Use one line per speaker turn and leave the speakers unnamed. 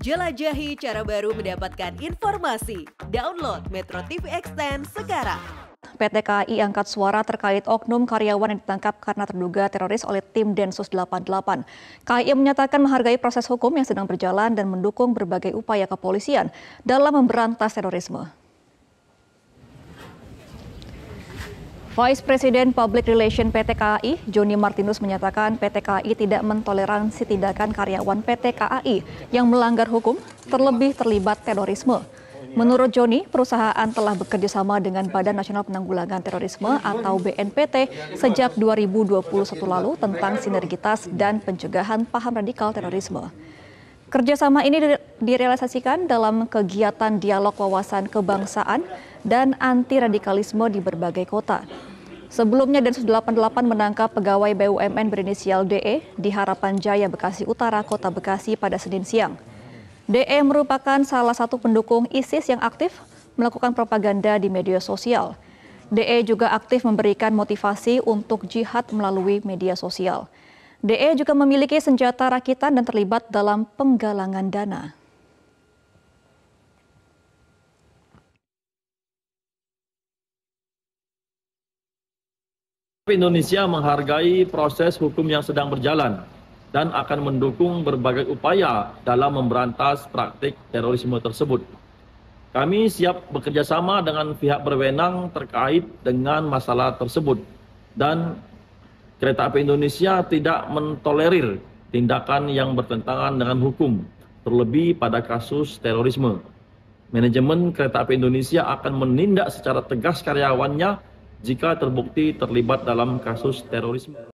Jelajahi cara baru mendapatkan informasi. Download Metro TV Extend sekarang. PT KAI angkat suara terkait oknum karyawan yang ditangkap karena terduga teroris oleh tim Densus 88. KAI menyatakan menghargai proses hukum yang sedang berjalan dan mendukung berbagai upaya kepolisian dalam memberantas terorisme. Vice Presiden Public Relation PT KAI, Joni Martinus menyatakan PT KAI tidak mentoleransi tindakan karyawan PT KAI yang melanggar hukum, terlebih terlibat terorisme. Menurut Joni, perusahaan telah bekerja sama dengan Badan Nasional Penanggulangan Terorisme atau BNPT sejak 2021 lalu tentang sinergitas dan pencegahan paham radikal terorisme. Kerjasama ini direalisasikan dalam kegiatan dialog wawasan kebangsaan dan anti-radikalisme di berbagai kota. Sebelumnya Densus 88 menangkap pegawai BUMN berinisial DE di Harapan Jaya Bekasi Utara, Kota Bekasi pada Senin siang. DE merupakan salah satu pendukung ISIS yang aktif melakukan propaganda di media sosial. DE juga aktif memberikan motivasi untuk jihad melalui media sosial. DE juga memiliki senjata rakitan dan terlibat dalam penggalangan dana.
Indonesia menghargai proses hukum yang sedang berjalan dan akan mendukung berbagai upaya dalam memberantas praktik terorisme tersebut. Kami siap bekerjasama dengan pihak berwenang terkait dengan masalah tersebut dan Kereta Api Indonesia tidak mentolerir tindakan yang bertentangan dengan hukum, terlebih pada kasus terorisme. Manajemen Kereta Api Indonesia akan menindak secara tegas karyawannya jika terbukti terlibat dalam kasus terorisme.